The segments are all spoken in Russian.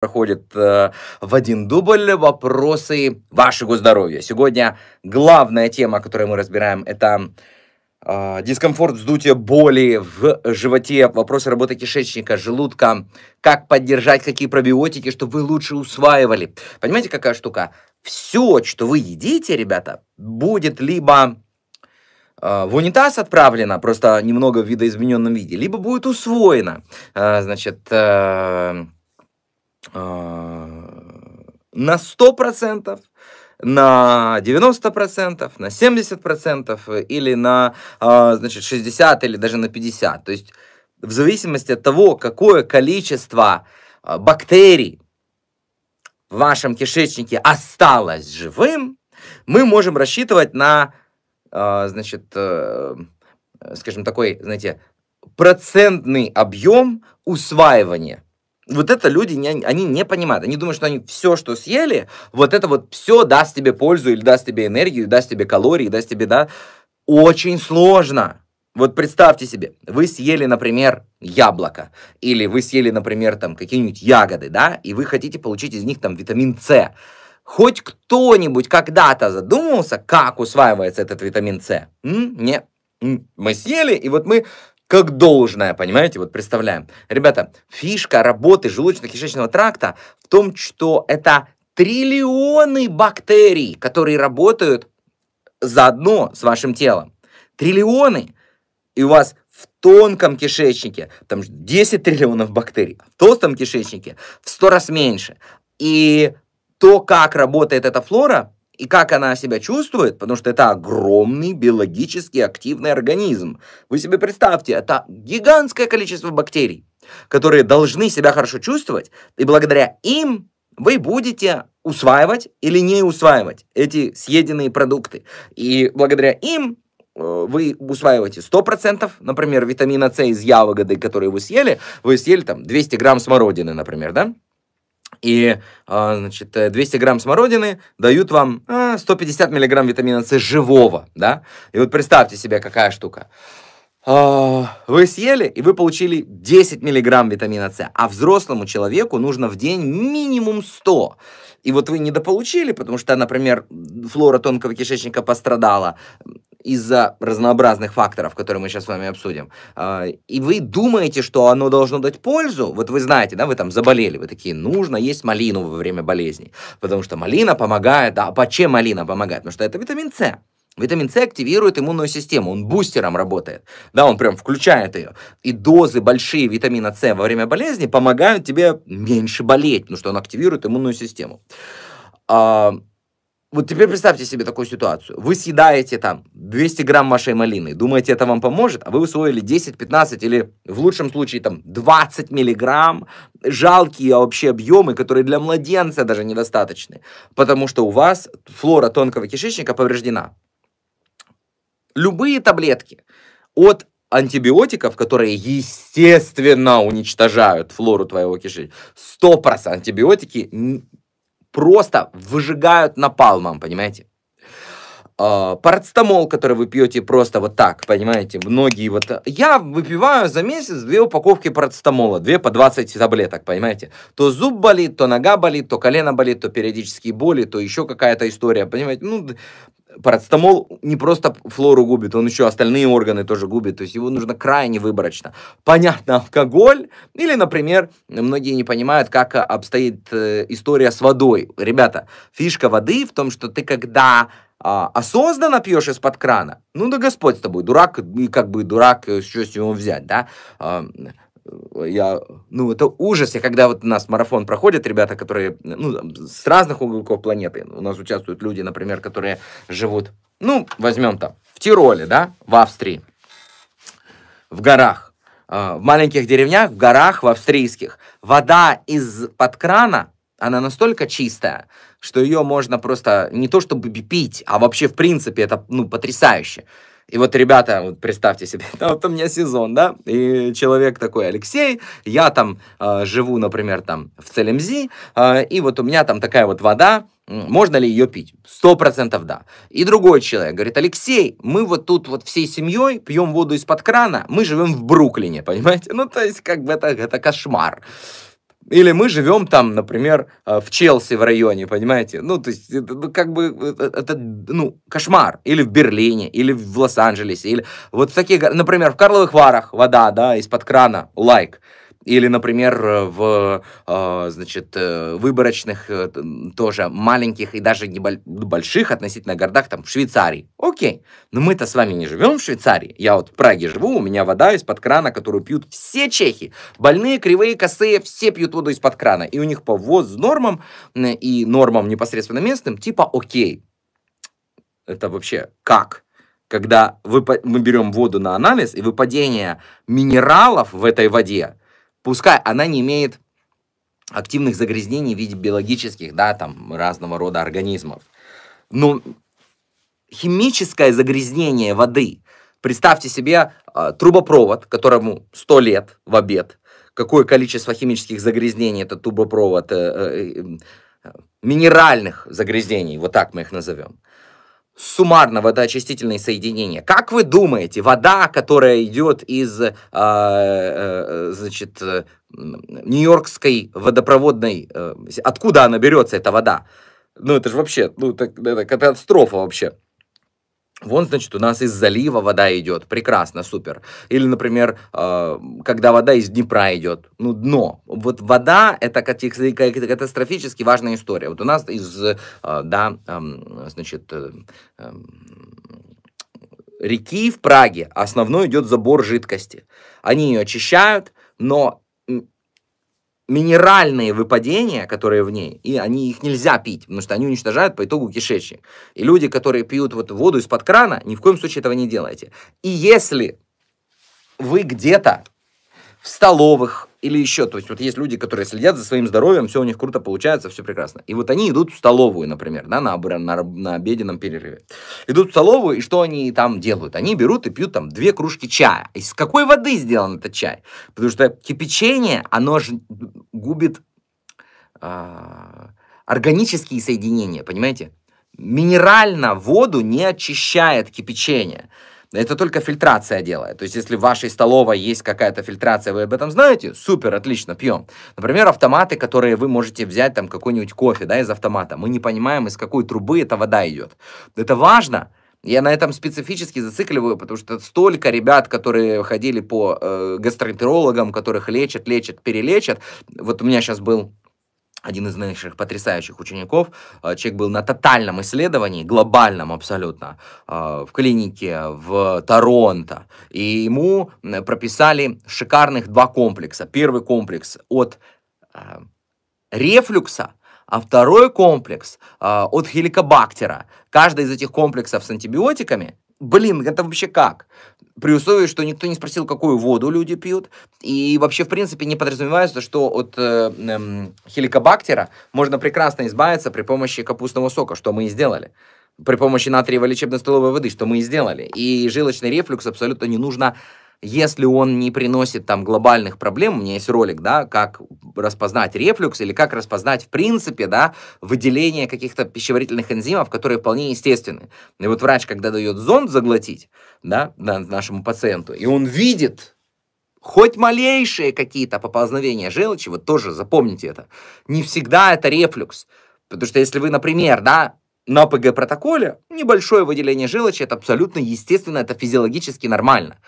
проходит э, в один дубль вопросы вашего здоровья. Сегодня главная тема, которую мы разбираем, это э, дискомфорт, вздутие, боли в животе, вопросы работы кишечника, желудка, как поддержать, какие пробиотики, чтобы вы лучше усваивали. Понимаете, какая штука? Все, что вы едите, ребята, будет либо э, в унитаз отправлено просто немного в видоизмененном виде, либо будет усвоено. Э, значит, э, а, на 100%, на 90%, на 70% или на а, значит, 60% или даже на 50%. То есть в зависимости от того, какое количество а, бактерий в вашем кишечнике осталось живым, мы можем рассчитывать на, значит, э, скажем, такой, знаете, процентный объем усваивания – вот это люди, не, они не понимают. Они думают, что они все, что съели, вот это вот все даст тебе пользу или даст тебе энергию, даст тебе калории, даст тебе, да. Очень сложно. Вот представьте себе, вы съели, например, яблоко, или вы съели, например, там какие-нибудь ягоды, да, и вы хотите получить из них там витамин С. Хоть кто-нибудь когда-то задумывался, как усваивается этот витамин С? Нет. Мы съели, и вот мы как должное, понимаете? Вот представляем. Ребята, фишка работы желудочно-кишечного тракта в том, что это триллионы бактерий, которые работают заодно с вашим телом. Триллионы. И у вас в тонком кишечнике, там 10 триллионов бактерий, а в толстом кишечнике в 100 раз меньше. И то, как работает эта флора, и как она себя чувствует, потому что это огромный биологически активный организм. Вы себе представьте, это гигантское количество бактерий, которые должны себя хорошо чувствовать, и благодаря им вы будете усваивать или не усваивать эти съеденные продукты. И благодаря им э, вы усваиваете 100%, например, витамина С из ягоды, которые вы съели, вы съели там 200 грамм смородины, например, да? И, а, значит, 200 э, грамм смородины дают вам 150 а, миллиграмм витамина С живого, да? И вот представьте себе, какая штука. А, вы съели, и вы получили 10 миллиграмм витамина С, а взрослому человеку нужно в день минимум 100. И вот вы недополучили, потому что, например, флора тонкого кишечника пострадала, из-за разнообразных факторов, которые мы сейчас с вами обсудим, а, и вы думаете, что оно должно дать пользу, вот вы знаете, да, вы там заболели, вы такие, нужно есть малину во время болезни, потому что малина помогает, а почему малина помогает? Потому что это витамин С. Витамин С активирует иммунную систему, он бустером работает. Да, он прям включает ее. И дозы большие витамина С во время болезни помогают тебе меньше болеть, потому что он активирует иммунную систему. А, вот теперь представьте себе такую ситуацию. Вы съедаете там 200 грамм вашей малины, думаете, это вам поможет, а вы усвоили 10, 15 или в лучшем случае там 20 миллиграмм, жалкие вообще объемы, которые для младенца даже недостаточны, потому что у вас флора тонкого кишечника повреждена. Любые таблетки от антибиотиков, которые, естественно, уничтожают флору твоего кишечника. 100% антибиотики просто выжигают напалмом, понимаете? А, парацетамол, который вы пьете просто вот так, понимаете, многие вот... Э, я выпиваю за месяц две упаковки парацетамола, две по 20 таблеток, понимаете? То зуб болит, то нога болит, то колено болит, то периодические боли, то еще какая-то история, понимаете? Ну, Парацетамол не просто флору губит, он еще остальные органы тоже губит, то есть его нужно крайне выборочно. Понятно, алкоголь или, например, многие не понимают, как э, обстоит э, история с водой. Ребята, фишка воды в том, что ты когда а, осознанно пьешь из-под крана, ну да Господь с тобой, дурак, и как бы дурак, что э, с него взять, да? я, ну, это ужас, я когда вот у нас марафон проходит, ребята, которые, ну, с разных уголков планеты, у нас участвуют люди, например, которые живут, ну, возьмем там, в Тироле, да, в Австрии, в горах, э, в маленьких деревнях, в горах, в австрийских, вода из-под крана, она настолько чистая, что ее можно просто не то чтобы пить, а вообще в принципе это ну, потрясающе. И вот, ребята, вот представьте себе, вот у меня сезон, да, и человек такой, Алексей, я там э, живу, например, там в Целемзи, э, эм а, и вот у меня там такая вот вода, можно ли ее пить? Сто процентов да. И другой человек говорит, Алексей, мы вот тут вот всей семьей пьем воду из-под крана, мы живем в Бруклине, понимаете? Ну, то есть, как бы это, это кошмар. Или мы живем там, например, э, в Челси в районе, понимаете? Ну, то есть, это, ну, как бы, э, э, это, ну, кошмар. Или в Берлине, или в Лос-Анджелесе, или вот в таких, например, в Карловых Варах вода, да, из-под крана, лайк. Like или, например, в, э, значит, э, выборочных э, тоже маленьких и даже небольших относительно городах, там, в Швейцарии. Окей, но мы-то с вами не живем в Швейцарии. Я вот в Праге живу, у меня вода из-под крана, которую пьют все чехи. Больные, кривые, косые, все пьют воду из-под крана. И у них по ВОЗ нормам и нормам непосредственно местным типа окей. Это вообще как? когда вы мы берем воду на анализ, и выпадение минералов в этой воде пускай она не имеет активных загрязнений в виде биологических, да, там, разного рода организмов. Но химическое загрязнение воды, представьте себе э, трубопровод, которому 100 лет в обед, какое количество химических загрязнений этот трубопровод, э, э, э, э минеральных загрязнений, вот так мы их назовем, суммарно водоочистительные соединения. Как вы думаете, вода, которая идет из э, э, э значит, э, Нью-Йоркской водопроводной, э, откуда она берется, эта вода? Ну, это же вообще ну, это, это катастрофа вообще. Вон, значит, у нас из залива вода идет. Прекрасно, супер. Или, например, э, когда вода из Днепра идет. Ну, дно. Вот вода – это катастрофически важная история. Вот у нас из, э, да, эм, э, значит, эм, реки в Праге основной идет забор жидкости. Они ее очищают, но минеральные выпадения, которые в ней, и они их нельзя пить, потому что они уничтожают по итогу кишечник. И люди, которые пьют вот воду из-под крана, ни в коем случае этого не делайте. И если вы где-то в столовых, или еще, то есть вот есть люди, которые следят за своим здоровьем, все у них круто получается, все прекрасно. И вот они идут в столовую, например, да, на, на, на обеденном перерыве. Идут в столовую, и что они там делают? Они берут и пьют там две кружки чая. Из какой воды сделан этот чай? Потому что кипячение, оно же губит э, органические соединения, понимаете? Минерально воду не очищает кипячение. Это только фильтрация делает. То есть, если в вашей столовой есть какая-то фильтрация, вы об этом знаете, супер, отлично, пьем. Например, автоматы, которые вы можете взять там какой-нибудь кофе, да, из автомата. Мы не понимаем, из какой трубы эта вода идет. Это важно, я на этом специфически зацикливаю, потому что столько ребят, которые ходили по э, гастроэнтерологам, которых лечат, лечат, перелечат. Вот у меня сейчас был один из наших потрясающих учеников. Э, человек был на тотальном исследовании, глобальном абсолютно, э, в клинике в Торонто. И ему прописали шикарных два комплекса. Первый комплекс от э, рефлюкса, а второй комплекс от хеликобактера. Каждый из этих комплексов с антибиотиками Блин, это вообще как? При условии, что никто не спросил, какую воду люди пьют, и вообще, в принципе, не подразумевается, что от э, э, хеликобактера можно прекрасно избавиться при помощи капустного сока, что мы и сделали при помощи натриевой лечебно-столовой воды, что мы и сделали. И желчный рефлюкс абсолютно не нужно если он не приносит там глобальных проблем, у меня есть ролик, да, как распознать рефлюкс или как распознать в принципе, да, выделение каких-то пищеварительных энзимов, которые вполне естественны. И вот врач, когда дает зонд заглотить, да, нашему пациенту, и он видит хоть малейшие какие-то поползновения желчи, вот тоже запомните это, не всегда это рефлюкс. Потому что если вы, например, да, на ПГ-протоколе небольшое выделение желчи, это абсолютно естественно, это физиологически нормально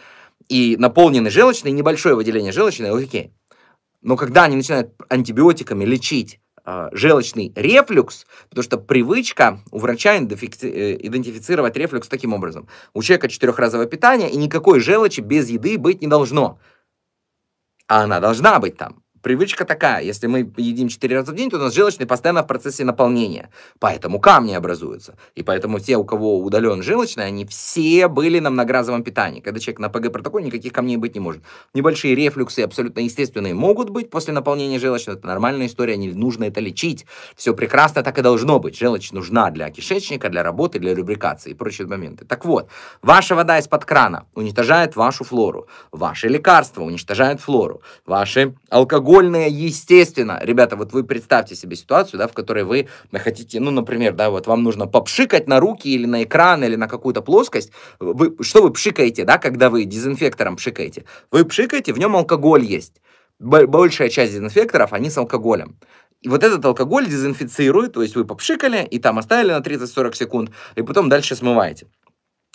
и наполнены желчной, небольшое выделение желчной, окей. Но когда они начинают антибиотиками лечить э, желчный рефлюкс, потому что привычка у врача э, идентифицировать рефлюкс таким образом. У человека четырехразовое питание, и никакой желчи без еды быть не должно. А она должна быть там привычка такая. Если мы едим 4 раза в день, то у нас желчный постоянно в процессе наполнения. Поэтому камни образуются. И поэтому те, у кого удален желчный, они все были на многоразовом питании. Когда человек на ПГ-протоколе, никаких камней быть не может. Небольшие рефлюксы абсолютно естественные могут быть после наполнения желчного. Это нормальная история, не нужно это лечить. Все прекрасно так и должно быть. Желчь нужна для кишечника, для работы, для рубрикации и прочие моменты. Так вот, ваша вода из-под крана уничтожает вашу флору. Ваши лекарства уничтожают флору. Ваши алкоголь алкогольное, естественно. Ребята, вот вы представьте себе ситуацию, да, в которой вы хотите, ну, например, да, вот вам нужно попшикать на руки или на экран, или на какую-то плоскость. Вы, что вы пшикаете, да, когда вы дезинфектором пшикаете? Вы пшикаете, в нем алкоголь есть. Большая часть дезинфекторов, они с алкоголем. И вот этот алкоголь дезинфицирует, то есть вы попшикали и там оставили на 30-40 секунд, и потом дальше смываете.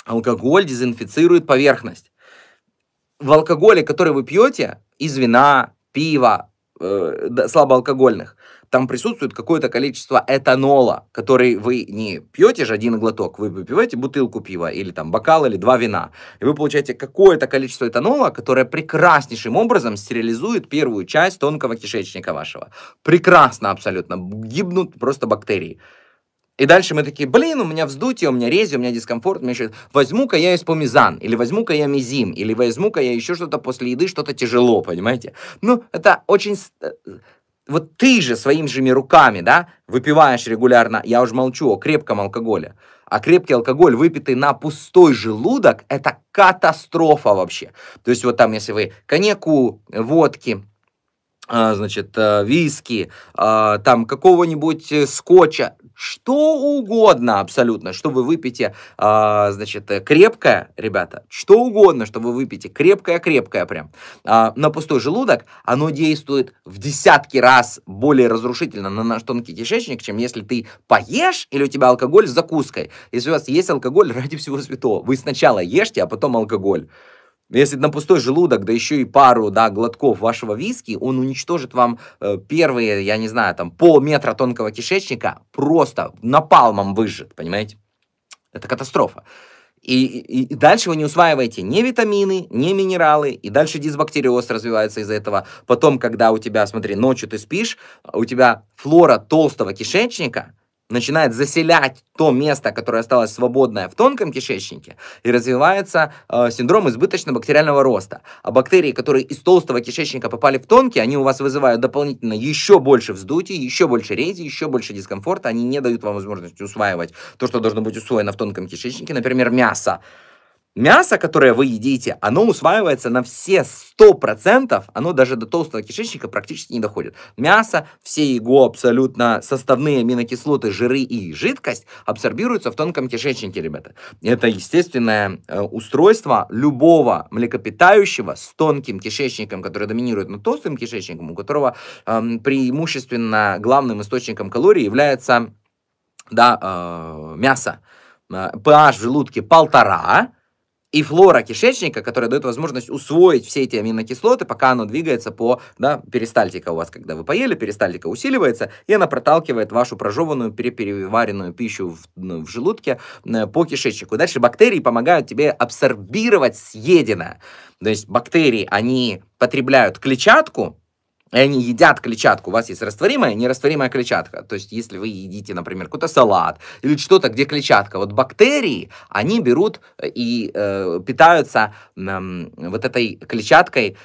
Алкоголь дезинфицирует поверхность. В алкоголе, который вы пьете, из вина, пива, э, слабоалкогольных, там присутствует какое-то количество этанола, который вы не пьете же один глоток, вы выпиваете бутылку пива или там бокал или два вина, и вы получаете какое-то количество этанола, которое прекраснейшим образом стерилизует первую часть тонкого кишечника вашего. Прекрасно абсолютно, гибнут просто бактерии. И дальше мы такие, блин, у меня вздутие, у меня рези, у меня дискомфорт, мне меня еще... возьму-ка я эспомизан, или возьму-ка я мизим, или возьму-ка я еще что-то после еды, что-то тяжело, понимаете? Ну, это очень... Э, вот ты же своими же руками, да, выпиваешь регулярно, я уже молчу о крепком алкоголе, а крепкий алкоголь, выпитый на пустой желудок, это катастрофа вообще. То есть вот там, если вы коньяку, водки, а, значит, э, виски, а, там какого-нибудь э, скотча, что угодно абсолютно, что вы выпьете, а, значит, крепкое, ребята, что угодно, что вы выпьете, крепкое-крепкое прям, а, на пустой желудок, оно действует в десятки раз более разрушительно на наш тонкий кишечник, чем если ты поешь или у тебя алкоголь с закуской. Если у вас есть алкоголь, ради всего святого, вы сначала ешьте, а потом алкоголь. Если на пустой желудок, да еще и пару да, глотков вашего виски, он уничтожит вам э, первые, я не знаю, там полметра тонкого кишечника, просто напалмом выжжет, понимаете? Это катастрофа. И, и, и дальше вы не усваиваете ни витамины, ни минералы, и дальше дисбактериоз развивается из-за этого. Потом, когда у тебя, смотри, ночью ты спишь, а у тебя флора толстого кишечника – начинает заселять то место, которое осталось свободное в тонком кишечнике, и развивается э, синдром избыточного бактериального роста. А бактерии, которые из толстого кишечника попали в тонкий, они у вас вызывают дополнительно еще больше вздутий, еще больше рези, еще больше дискомфорта, они не дают вам возможности усваивать то, что должно быть усвоено в тонком кишечнике, например, мясо. Мясо, которое вы едите, оно усваивается на все 100%, оно даже до толстого кишечника практически не доходит. Мясо, все его абсолютно составные аминокислоты, жиры и жидкость абсорбируются в тонком кишечнике, ребята. Это естественное э, устройство любого млекопитающего с тонким кишечником, который доминирует над толстым кишечником, у которого эм, преимущественно главным источником калорий является да, э, мясо. Э, PH в желудке полтора, и флора кишечника, которая дает возможность усвоить все эти аминокислоты, пока оно двигается по да, перистальтика у вас, когда вы поели, перистальтика усиливается, и она проталкивает вашу прожеванную, перепереваренную пищу в, ну, в желудке э, по кишечнику. Дальше бактерии помогают тебе абсорбировать съеденное. То есть бактерии, они потребляют клетчатку, и они едят клетчатку. У вас есть растворимая и нерастворимая клетчатка. То есть, если вы едите, например, какой-то салат или что-то, где клетчатка, вот бактерии, они берут и э, питаются э, вот этой клетчаткой,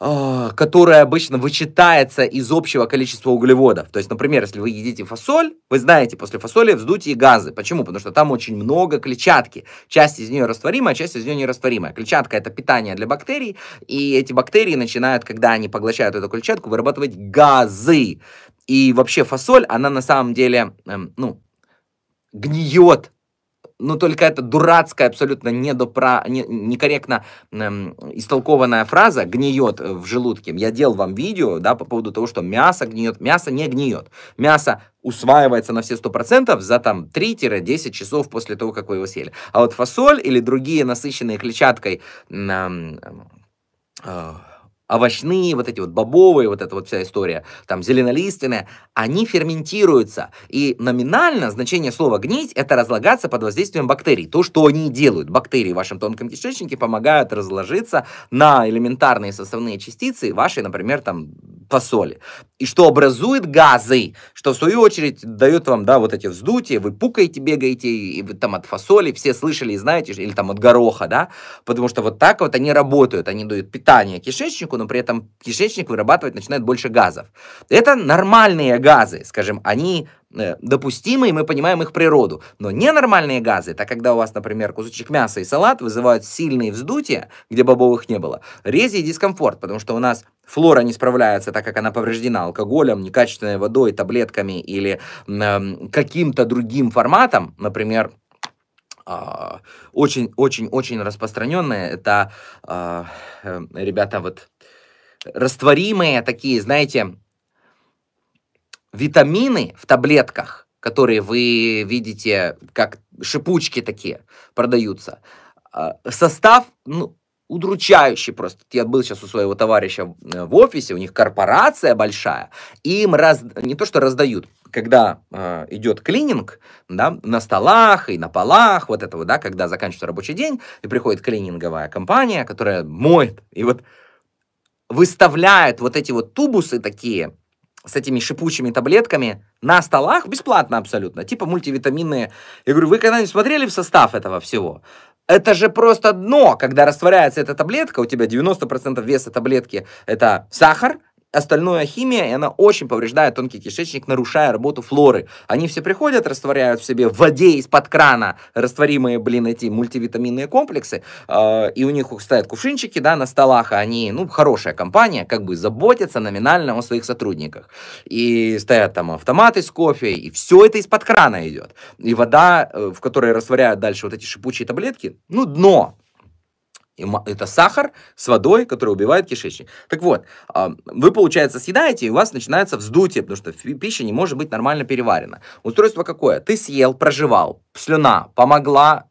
а, которая обычно вычитается из общего количества углеводов. То есть, например, если вы едите фасоль, вы знаете, после фасоли вздутие газы. Почему? Потому что там очень много клетчатки. Часть из нее растворимая, часть из нее нерастворимая. Клетчатка – это питание для бактерий, и эти бактерии начинают, когда они поглощают эту клетчатку, вырабатывать газы. И вообще фасоль, она на самом деле, эм, ну, гниет но только эта дурацкая, абсолютно недопра... не, некорректно эм, истолкованная фраза «гниет в желудке». Я делал вам видео да, по поводу того, что мясо гниет. Мясо не гниет. Мясо усваивается на все 100% за там 3-10 часов после того, как вы его съели. А вот фасоль или другие насыщенные клетчаткой... Эм, э, овощные, вот эти вот бобовые, вот эта вот вся история, там зеленолиственная, они ферментируются. И номинально значение слова гнить – это разлагаться под воздействием бактерий. То, что они делают. Бактерии в вашем тонком кишечнике помогают разложиться на элементарные составные частицы вашей, например, там фасоли. И что образует газы, что в свою очередь дает вам, да, вот эти вздутия, вы пукаете, бегаете, и вы там от фасоли, все слышали и знаете, или там от гороха, да, потому что вот так вот они работают, они дают питание кишечнику, клетку, но при этом кишечник вырабатывать начинает больше газов. Это нормальные газы, скажем, они э, допустимы, и мы понимаем их природу. Но ненормальные газы, это когда у вас, например, кусочек мяса и салат вызывают сильные вздутия, где бобовых не было, рези и дискомфорт, потому что у нас флора не справляется, так как она повреждена алкоголем, некачественной водой, таблетками или э, каким-то другим форматом, например, очень-очень-очень а, э, распространенное, это а, э, ребята вот растворимые такие, знаете, витамины в таблетках, которые вы видите, как шипучки такие продаются. А, состав, ну, удручающий просто. Я был сейчас у своего товарища в э, офисе, у них корпорация большая, им раз... не то что раздают, когда э, идет клининг, да, на столах и на полах, вот этого, да, когда заканчивается рабочий день, и приходит клининговая компания, которая моет, и вот выставляют вот эти вот тубусы такие с этими шипучими таблетками на столах бесплатно абсолютно, типа мультивитаминные. Я говорю, вы когда-нибудь смотрели в состав этого всего? Это же просто дно, когда растворяется эта таблетка, у тебя 90% веса таблетки это сахар, остальное химия, и она очень повреждает тонкий кишечник, нарушая работу флоры. Они все приходят, растворяют в себе в воде из-под крана растворимые, блин, эти мультивитаминные комплексы, э, и у них стоят кувшинчики, да, на столах, а они, ну, хорошая компания, как бы заботится номинально о своих сотрудниках. И стоят там автоматы с кофе, и все это из-под крана идет. И вода, э, в которой растворяют дальше вот эти шипучие таблетки, ну, дно, это сахар с водой, который убивает кишечник. Так вот, а, вы, получается, съедаете, и у вас начинается вздутие, потому что пища не может быть нормально переварена. Устройство какое? Ты съел, проживал, слюна помогла,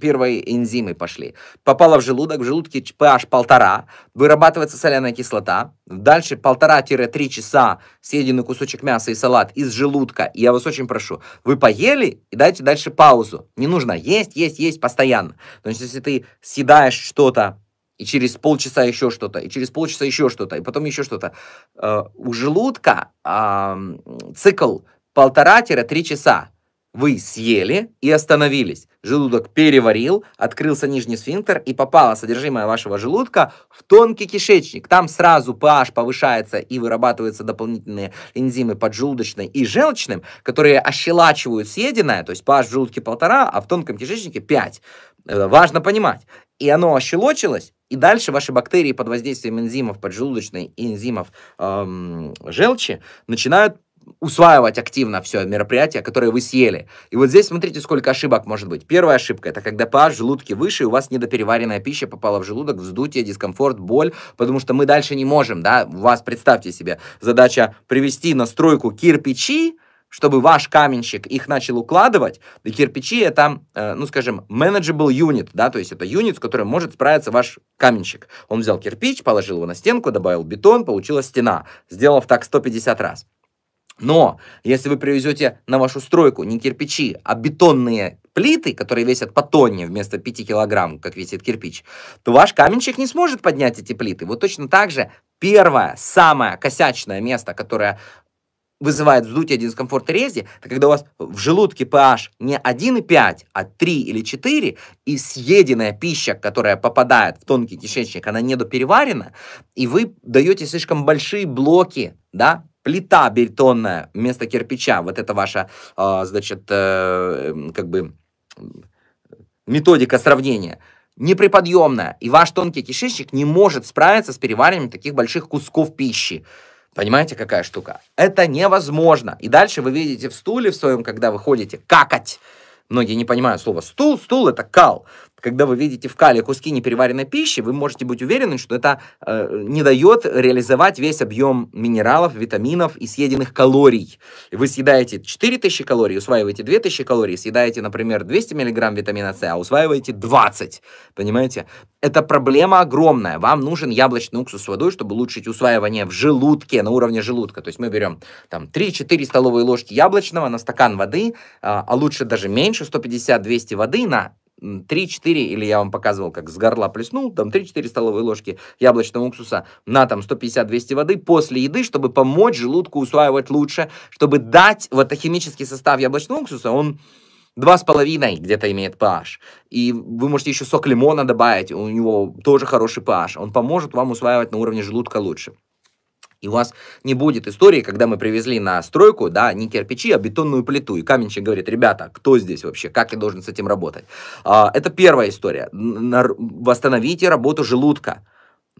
первые энзимы пошли. Попала в желудок, в желудке pH полтора, вырабатывается соляная кислота. Дальше полтора-три часа съеденный кусочек мяса и салат из желудка. И я вас очень прошу, вы поели и дайте дальше паузу. Не нужно есть, есть, есть постоянно. То есть, если ты съедаешь что-то и через полчаса еще что-то, и через полчаса еще что-то, и потом еще что-то. Э, у желудка э, цикл полтора-три часа. Вы съели и остановились. Желудок переварил, открылся нижний сфинктер и попало содержимое вашего желудка в тонкий кишечник. Там сразу pH повышается и вырабатываются дополнительные энзимы поджелудочной и желчным, которые ощелачивают съеденное, то есть pH в желудке полтора, а в тонком кишечнике 5. Э, важно понимать. И оно ощелочилось, и дальше ваши бактерии под воздействием энзимов поджелудочной и энзимов эм, желчи начинают усваивать активно все мероприятие, которое вы съели. И вот здесь смотрите, сколько ошибок может быть. Первая ошибка – это когда pH в желудке выше, и у вас недопереваренная пища попала в желудок, вздутие, дискомфорт, боль, потому что мы дальше не можем, да, у вас, представьте себе, задача привести на стройку кирпичи, чтобы ваш каменщик их начал укладывать, и кирпичи это, э, ну скажем, manageable unit, да, то есть это юнит, с которым может справиться ваш каменщик. Он взял кирпич, положил его на стенку, добавил бетон, получилась стена, сделав так 150 раз. Но если вы привезете на вашу стройку не кирпичи, а бетонные плиты, которые весят по тонне вместо 5 килограмм, как весит кирпич, то ваш каменщик не сможет поднять эти плиты. Вот точно так же первое, самое косячное место, которое вызывает вздутие дискомфорта рези, это когда у вас в желудке pH не 1,5, а 3 или 4, и съеденная пища, которая попадает в тонкий кишечник, она недопереварена, и вы даете слишком большие блоки да, плита бетонная вместо кирпича, вот это ваша, а, значит, э, как бы методика сравнения, неприподъемная, и ваш тонкий кишечник не может справиться с перевариванием таких больших кусков пищи. Понимаете, какая штука? Это невозможно. И дальше вы видите в стуле в своем, когда вы ходите, какать. Многие не понимают слова стул, стул это кал когда вы видите в кале куски непереваренной пищи, вы можете быть уверены, что это э, не дает реализовать весь объем минералов, витаминов и съеденных калорий. Вы съедаете 4000 калорий, усваиваете 2000 калорий, съедаете, например, 200 мг витамина С, а усваиваете 20. Понимаете? Это проблема огромная. Вам нужен яблочный уксус с водой, чтобы улучшить усваивание в желудке, на уровне желудка. То есть мы берем там 3-4 столовые ложки яблочного на стакан воды, а, а лучше даже меньше, 150-200 воды на 3-4, или я вам показывал, как с горла плеснул, там 3-4 столовые ложки яблочного уксуса на там 150-200 воды после еды, чтобы помочь желудку усваивать лучше, чтобы дать вот химический состав яблочного уксуса, он два с половиной где-то имеет pH. И вы можете еще сок лимона добавить, у него тоже хороший pH. Он поможет вам усваивать на уровне желудка лучше. И у вас не будет истории, когда мы привезли на стройку, да, не кирпичи, а бетонную плиту. И каменщик говорит, ребята, кто здесь вообще? Как я должен с этим работать? А, это первая история. Восстановите работу желудка.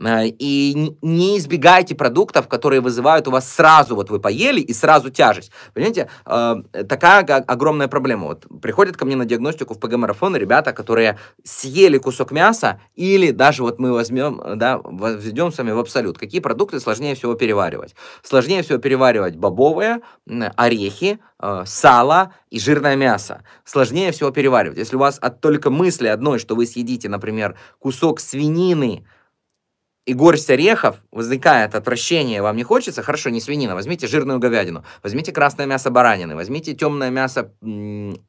Э, и не избегайте продуктов, которые вызывают у вас сразу, вот вы поели и сразу тяжесть. Понимаете, э, такая огромная проблема. Вот приходят ко мне на диагностику в ПГ-марафон ребята, которые съели кусок мяса или даже вот мы возьмем, да, введем с вами в абсолют. Какие продукты сложнее всего переваривать? Сложнее всего переваривать бобовые, орехи, э, сало и жирное мясо. Сложнее всего переваривать. Если у вас от только мысли одной, что вы съедите, например, кусок свинины, и горсть орехов, возникает отвращение, вам не хочется, хорошо, не свинина, возьмите жирную говядину, возьмите красное мясо баранины, возьмите темное мясо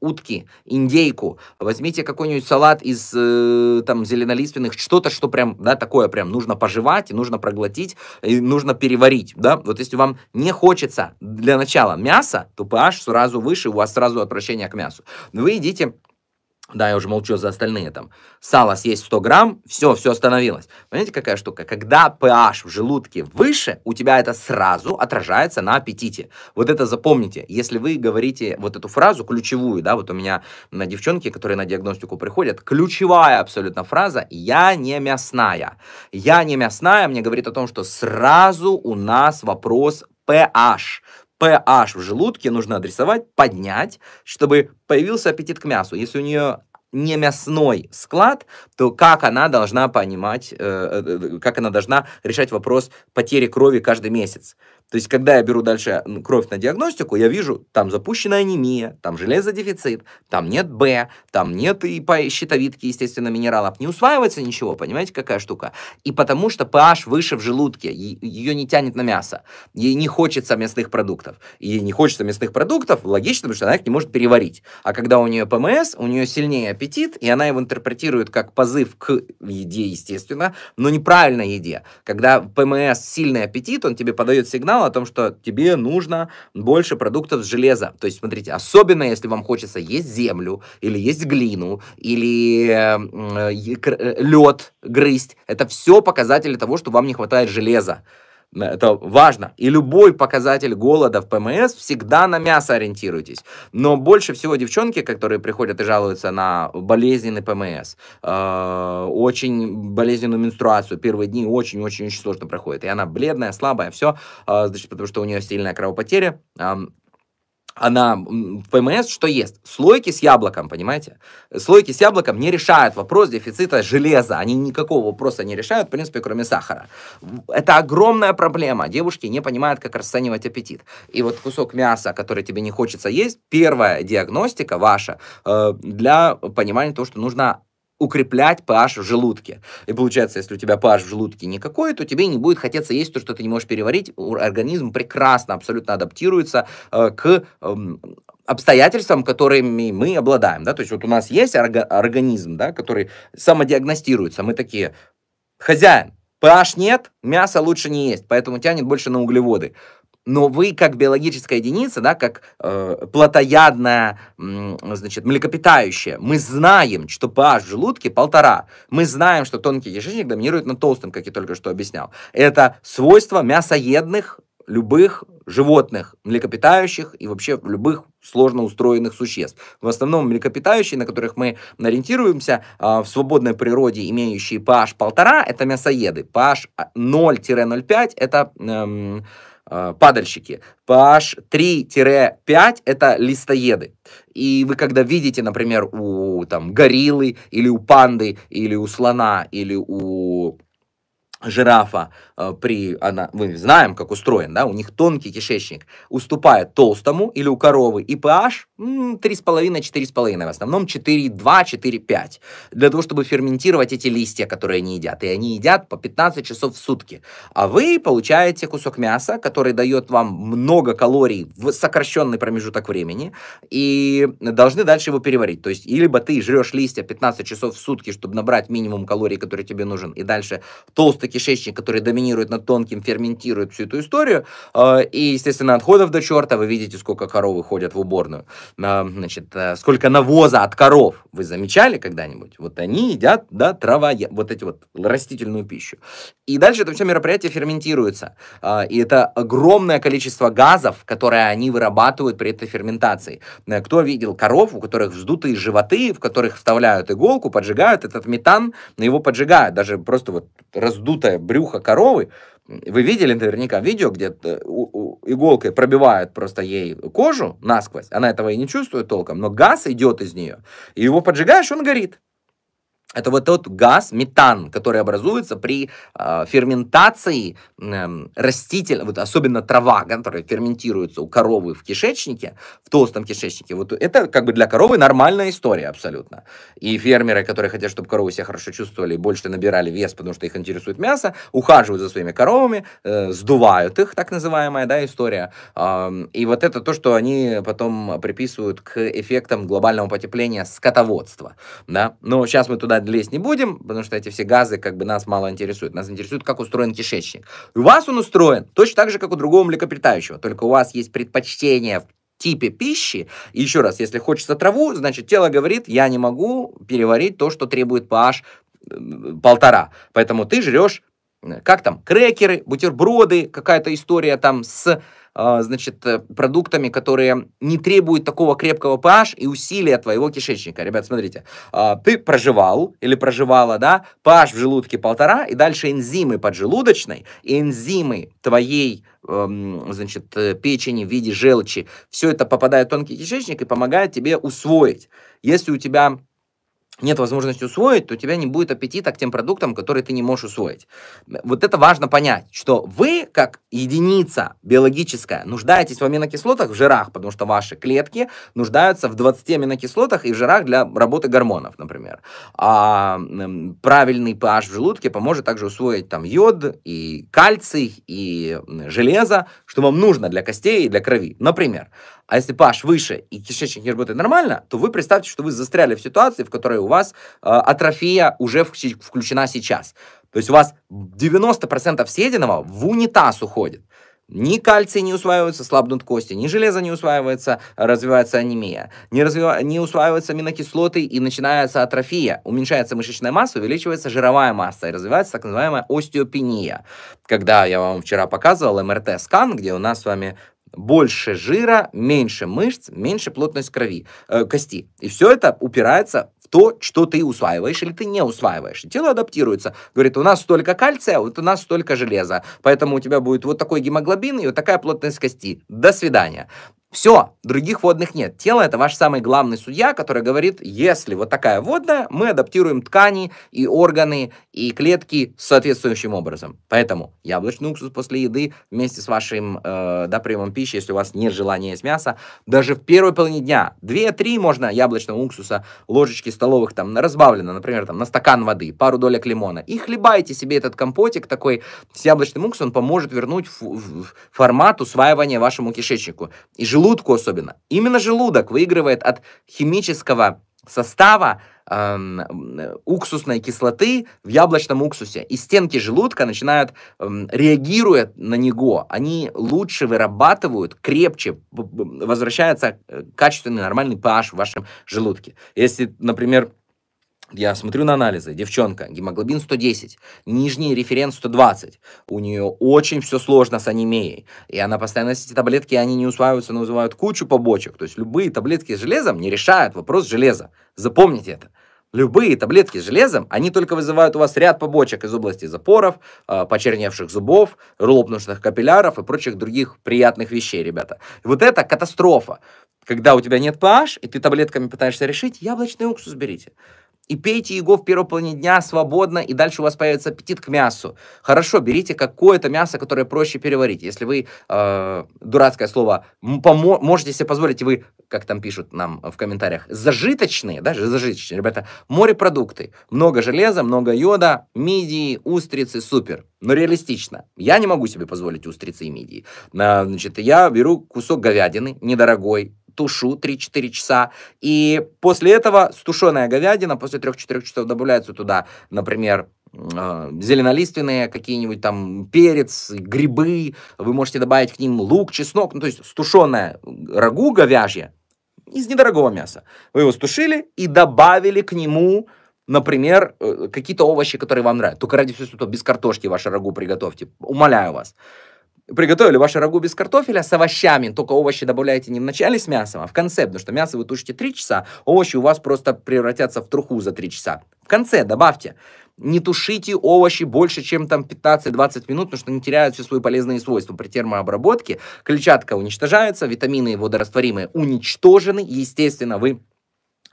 утки, индейку, возьмите какой-нибудь салат из э, там зеленолиственных, что-то, что прям, да, такое прям нужно пожевать, и нужно проглотить, и нужно переварить, да, вот если вам не хочется для начала мяса, то pH сразу выше, у вас сразу отвращение к мясу. Вы едите да, я уже молчу за остальные там. Сало съесть 100 грамм, все, все остановилось. Понимаете, какая штука? Когда pH в желудке выше, у тебя это сразу отражается на аппетите. Вот это запомните. Если вы говорите вот эту фразу ключевую, да, вот у меня на девчонке, которые на диагностику приходят, ключевая абсолютно фраза «я не мясная». «Я не мясная» мне говорит о том, что сразу у нас вопрос pH. PH в желудке нужно адресовать, поднять, чтобы появился аппетит к мясу. Если у нее не мясной склад, то как она должна понимать, э, э, э, как она должна решать вопрос потери крови каждый месяц. То есть, когда я беру дальше кровь на диагностику, я вижу, там запущена анемия, там железодефицит, там нет Б, там нет и по щитовидке, естественно, минералов. Не усваивается ничего, понимаете, какая штука? И потому что pH выше в желудке, ее не тянет на мясо, ей не хочется мясных продуктов. Ей не хочется мясных продуктов, логично, потому что она их не может переварить. А когда у нее ПМС, у нее сильнее аппетит, и она его интерпретирует как позыв к еде, естественно, но неправильной еде. Когда ПМС сильный аппетит, он тебе подает сигнал о том, что тебе нужно больше продуктов с железа. То есть, смотрите, особенно если вам хочется есть землю, или есть глину, или э, э, лед грызть, это все показатели того, что вам не хватает железа. Это важно. И любой показатель голода в ПМС всегда на мясо ориентируйтесь. Но больше всего девчонки, которые приходят и жалуются на болезненный ПМС, э, очень болезненную менструацию, первые дни очень-очень-очень сложно проходит. И она бледная, слабая, все, э, значит, потому что у нее сильная кровопотеря. Э, она ПМС что ест? Слойки с яблоком, понимаете? Слойки с яблоком не решают вопрос дефицита железа. Они никакого вопроса не решают, в принципе, кроме сахара. Это огромная проблема. Девушки не понимают, как расценивать аппетит. И вот кусок мяса, который тебе не хочется есть, первая диагностика ваша э, для понимания того, что нужно укреплять pH в желудке. И получается, если у тебя pH в желудке никакой, то тебе не будет хотеться есть то, что ты не можешь переварить. Организм прекрасно, абсолютно адаптируется э, к э, обстоятельствам, которыми мы обладаем. Да? То есть вот у нас есть орга- организм, да, который самодиагностируется. Мы такие, хозяин, pH нет, мясо лучше не есть, поэтому тянет больше на углеводы но вы как биологическая единица, да, как э, плотоядная, значит, млекопитающая, мы знаем, что pH в желудке полтора. Мы знаем, что тонкий кишечник доминирует над толстым, как я только что объяснял. Это свойство мясоедных любых животных, млекопитающих и вообще любых сложно устроенных существ. В основном млекопитающие, на которых мы ориентируемся, э, в свободной природе имеющие pH полтора, это мясоеды. pH 0-0,5 это эм, Э, падальщики. PH 3-5 это листоеды. И вы когда видите, например, у там гориллы или у панды или у слона или у жирафа э, при, она, мы знаем, как устроен, да, у них тонкий кишечник, уступает толстому или у коровы, и pH 3,5-4,5, в основном 4,2-4,5, для того, чтобы ферментировать эти листья, которые они едят. И они едят по 15 часов в сутки. А вы получаете кусок мяса, который дает вам много калорий в сокращенный промежуток времени, и должны дальше его переварить. То есть, либо ты жрешь листья 15 часов в сутки, чтобы набрать минимум калорий, которые тебе нужен, и дальше толстый кишечник, который доминирует над тонким, ферментирует всю эту историю. А, и, естественно, отходов до черта. Вы видите, сколько коровы ходят в уборную. Значит, э, сколько навоза от коров. Вы замечали когда-нибудь? Вот они едят, да, трава, вот эти вот растительную пищу. И дальше это все мероприятие ферментируется. А, и это огромное количество газов, которые они вырабатывают при этой ферментации. Э, кто видел коров, у которых вздутые животы, в которых вставляют иголку, поджигают этот метан, на его поджигают, даже просто вот раздут раздутое брюхо коровы, вы видели наверняка видео, где э, иголкой пробивают просто ей кожу насквозь, она этого и не чувствует толком, но газ идет из нее, и его поджигаешь, он горит. Это вот тот газ, метан, который образуется при э, ферментации э, эм, растительных, вот особенно трава, которая ферментируется у коровы в кишечнике, в толстом кишечнике. Вот это как бы для коровы нормальная история абсолютно. И фермеры, которые хотят, чтобы коровы себя хорошо чувствовали и больше набирали вес, потому что их интересует мясо, ухаживают за своими коровами, э, сдувают их, так называемая да, история. Э, и вот это то, что они потом приписывают к эффектам глобального потепления скотоводства. Да? Но сейчас мы туда туда лезть не будем, потому что эти все газы как бы нас мало интересуют. Нас интересует, как устроен кишечник. И у вас он устроен точно так же, как у другого млекопитающего, только у вас есть предпочтение в типе пищи. И еще раз, если хочется траву, значит, тело говорит, я не могу переварить то, что требует pH э, полтора. Поэтому ты жрешь, э, как там, крекеры, бутерброды, какая-то история там с а, значит, э, продуктами, которые не требуют такого крепкого pH и усилия твоего кишечника. Ребят, смотрите, а, ты проживал или проживала, да, pH в желудке полтора, и дальше энзимы поджелудочной, энзимы твоей эм, значит, э, печени в виде желчи. Все это попадает в тонкий кишечник и помогает тебе усвоить. Если у тебя нет возможности усвоить, то у тебя не будет аппетита к тем продуктам, которые ты не можешь усвоить. Вот это важно понять, что вы, как единица биологическая, нуждаетесь в аминокислотах в жирах, потому что ваши клетки нуждаются в 20 аминокислотах и в жирах для работы гормонов, например. А правильный pH в желудке поможет также усвоить там йод и кальций и железо, что вам нужно для костей и для крови, например. А если pH выше и кишечник не работает нормально, то вы представьте, что вы застряли в ситуации, в которой у вас э, атрофия уже включена сейчас. То есть у вас 90% съеденного в унитаз уходит. Ни кальций не усваивается, слабнут кости, ни железо не усваивается, развивается анемия, не, развива... не усваиваются аминокислоты и начинается атрофия, уменьшается мышечная масса, увеличивается жировая масса и развивается так называемая остеопения. Когда я вам вчера показывал МРТ-скан, где у нас с вами больше жира, меньше мышц, меньше плотность крови, э, кости. И все это упирается в то, что ты усваиваешь или ты не усваиваешь. И тело адаптируется. Говорит, у нас столько кальция, вот у нас столько железа. Поэтому у тебя будет вот такой гемоглобин и вот такая плотность кости. До свидания. Все, других водных нет. Тело – это ваш самый главный судья, который говорит, если вот такая водная, мы адаптируем ткани и органы и клетки соответствующим образом. Поэтому яблочный уксус после еды вместе с вашим э, да, приемом пищи, если у вас нет желания есть мясо, даже в первой половине дня 2-3 можно яблочного уксуса, ложечки столовых там разбавлено, например, там на стакан воды, пару долек лимона. И хлебайте себе этот компотик такой с яблочным уксусом, он поможет вернуть формат усваивания вашему кишечнику. И желудку желудку особенно. Именно желудок выигрывает от химического состава эм, э, уксусной кислоты в яблочном уксусе. И стенки желудка начинают, эм, реагируя на него, они лучше вырабатывают, крепче возвращается э, качественный нормальный pH в вашем желудке. Если, например, я смотрю на анализы. Девчонка, гемоглобин 110, нижний референс 120. У нее очень все сложно с анемией. И она постоянно эти таблетки, они не усваиваются, но вызывают кучу побочек. То есть любые таблетки с железом не решают вопрос железа. Запомните это. Любые таблетки с железом, они только вызывают у вас ряд побочек из области запоров, а, почерневших зубов, лопнувших капилляров и прочих других приятных вещей, ребята. И вот это катастрофа. Когда у тебя нет PH, и ты таблетками пытаешься решить, яблочный уксус берите и пейте его в первой половине дня свободно, и дальше у вас появится аппетит к мясу. Хорошо, берите какое-то мясо, которое проще переварить. Если вы, э, дурацкое слово, можете себе позволить, вы, как там пишут нам в комментариях, зажиточные, даже зажиточные, ребята, морепродукты, много железа, много йода, мидии, устрицы, супер. Но реалистично. Я не могу себе позволить устрицы и мидии. Значит, я беру кусок говядины, недорогой, тушу 3-4 часа. И после этого стушеная говядина, после 3-4 часов добавляется туда, например, а, зеленолиственные какие-нибудь там перец, грибы, вы можете добавить к ним лук, чеснок, ну то есть стушеное рагу говяжье из недорогого мяса. Вы его стушили и добавили к нему например, э, какие-то овощи, которые вам нравятся. Только ради всего святого, без картошки ваше рагу приготовьте. Умоляю вас приготовили ваше рагу без картофеля с овощами, только овощи добавляете не в начале с мясом, а в конце, потому что мясо вы тушите 3 часа, овощи у вас просто превратятся в труху за 3 часа. В конце добавьте. Не тушите овощи больше, чем там 15-20 минут, потому что они теряют все свои полезные свойства при термообработке. Клетчатка уничтожается, витамины и водорастворимые уничтожены. Естественно, вы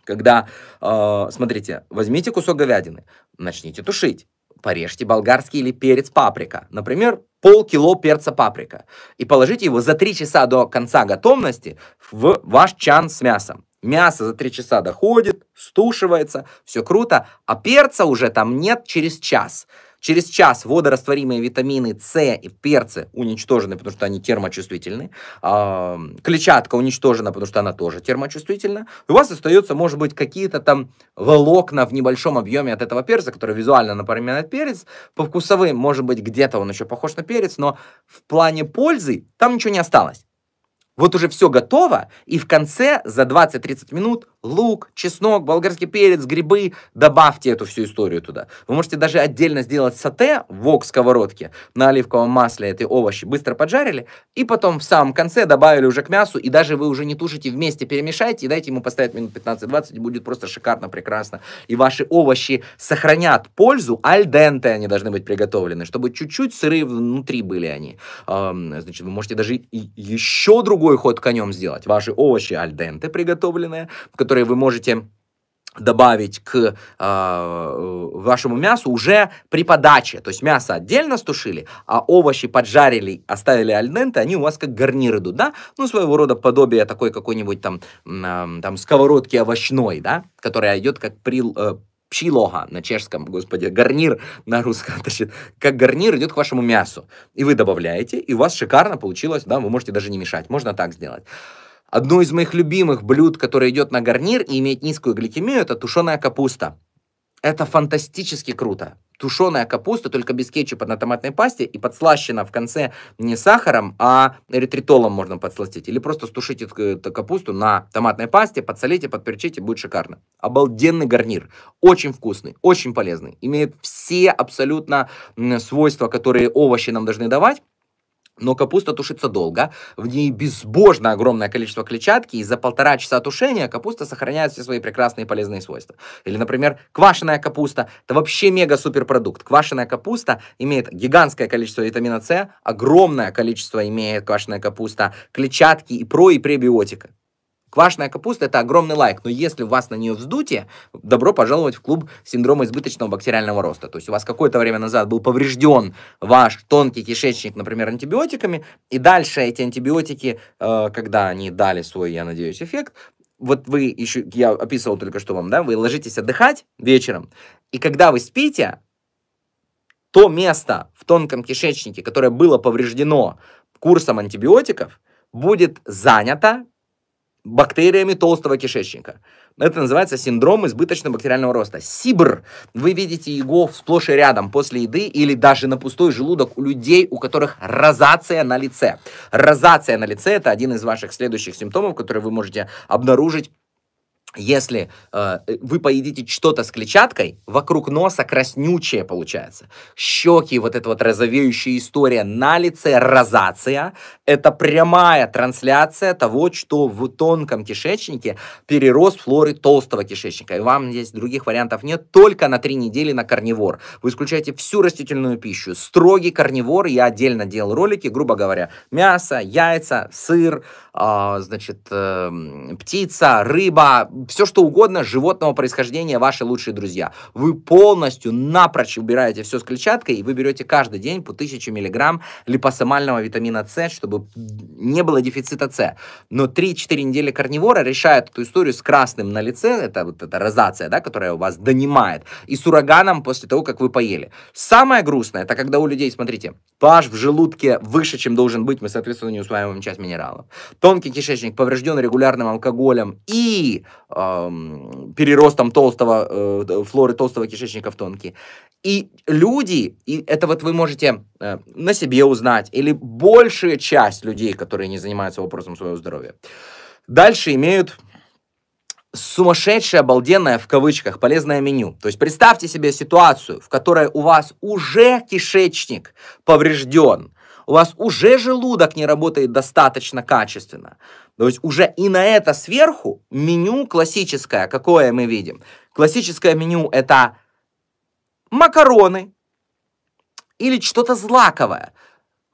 когда, э, смотрите, возьмите кусок говядины, начните тушить порежьте болгарский или перец паприка. Например, полкило перца паприка. И положите его за 3 часа до конца готовности в ваш чан с мясом. Мясо за 3 часа доходит, стушивается, все круто, а перца уже там нет через час. Через час водорастворимые витамины С и перцы уничтожены, потому что они термочувствительны. А, клетчатка уничтожена, потому что она тоже термочувствительна. у вас остаются, может быть, какие-то там волокна в небольшом объеме от этого перца, который визуально напоминает перец. По вкусовым, может быть, где-то он еще похож на перец, но в плане пользы там ничего не осталось. Вот уже все готово, и в конце за 20-30 минут лук, чеснок, болгарский перец, грибы, добавьте эту всю историю туда. Вы можете даже отдельно сделать сате в ок сковородке на оливковом масле эти овощи, быстро поджарили, и потом в самом конце добавили уже к мясу, и даже вы уже не тушите вместе, перемешайте, и дайте ему поставить минут 15-20, и будет просто шикарно, прекрасно. И ваши овощи сохранят пользу, альденты они должны быть приготовлены, чтобы чуть-чуть сырые внутри были они. Значит, вы можете даже еще другой ход конем сделать. Ваши овощи альденты приготовленные, которые которые вы можете добавить к э, вашему мясу уже при подаче. То есть мясо отдельно стушили, а овощи поджарили, оставили альденты, они у вас как гарнир идут, да? Ну, своего рода подобие такой какой-нибудь там, э, там сковородки овощной, да? Которая идет как при, э, пчилога на чешском, господи, гарнир на русском, значит, как гарнир идет к вашему мясу. И вы добавляете, и у вас шикарно получилось, да, вы можете даже не мешать, можно так сделать. Одно из моих любимых блюд, которое идет на гарнир и имеет низкую гликемию, это тушеная капуста. Это фантастически круто. Тушеная капуста, только без кетчупа на томатной пасте и подслащена в конце не сахаром, а эритритолом можно подсластить. Или просто стушите эту капусту на томатной пасте, подсолите, подперчите, будет шикарно. Обалденный гарнир. Очень вкусный, очень полезный. Имеет все абсолютно свойства, которые овощи нам должны давать. Но капуста тушится долго, в ней безбожно огромное количество клетчатки, и за полтора часа тушения капуста сохраняет все свои прекрасные полезные свойства. Или, например, квашеная капуста – это вообще мега суперпродукт. Квашеная капуста имеет гигантское количество витамина С, огромное количество имеет квашеная капуста клетчатки и про- и пребиотика. Квашная капуста – это огромный лайк, но если у вас на нее вздутие, добро пожаловать в клуб синдрома избыточного бактериального роста. То есть у вас какое-то время назад был поврежден ваш тонкий кишечник, например, антибиотиками, и дальше эти антибиотики, э, когда они дали свой, я надеюсь, эффект, вот вы еще, я описывал только что вам, да, вы ложитесь отдыхать вечером, и когда вы спите, то место в тонком кишечнике, которое было повреждено курсом антибиотиков, будет занято бактериями толстого кишечника. Это называется синдром избыточного бактериального роста. СИБР. Вы видите его сплошь и рядом после еды или даже на пустой желудок у людей, у которых розация на лице. Розация на лице – это один из ваших следующих симптомов, который вы можете обнаружить если э, вы поедите что-то с клетчаткой, вокруг носа краснючее получается. Щеки, вот эта вот розовеющая история на лице, розация, это прямая трансляция того, что в тонком кишечнике перерос флоры толстого кишечника. И вам здесь других вариантов нет, только на три недели на корневор. Вы исключаете всю растительную пищу. Строгий корневор, я отдельно делал ролики, грубо говоря, мясо, яйца, сыр, а, значит, эм, птица, рыба, все что угодно животного происхождения, ваши лучшие друзья. Вы полностью напрочь убираете все с клетчаткой, и вы берете каждый день по 1000 миллиграмм липосомального витамина С, чтобы не было дефицита С. Но 3-4 недели корневора решают эту историю с красным на лице, это вот эта розация, да, которая у вас донимает, и с ураганом после того, как вы поели. Самое грустное, это когда у людей, смотрите, pH в желудке выше, чем должен быть, мы, соответственно, не усваиваем часть минералов. То тонкий кишечник поврежден регулярным алкоголем и эм, переростом толстого, э, флоры толстого кишечника в тонкий. И люди, и это вот вы можете э, на себе узнать, или большая часть людей, которые не занимаются вопросом своего здоровья, дальше имеют сумасшедшее, обалденное, в кавычках, полезное меню. То есть представьте себе ситуацию, в которой у вас уже кишечник поврежден, у вас уже желудок не работает достаточно качественно. То есть уже и на это сверху меню классическое, какое мы видим. Классическое меню это макароны или что-то злаковое –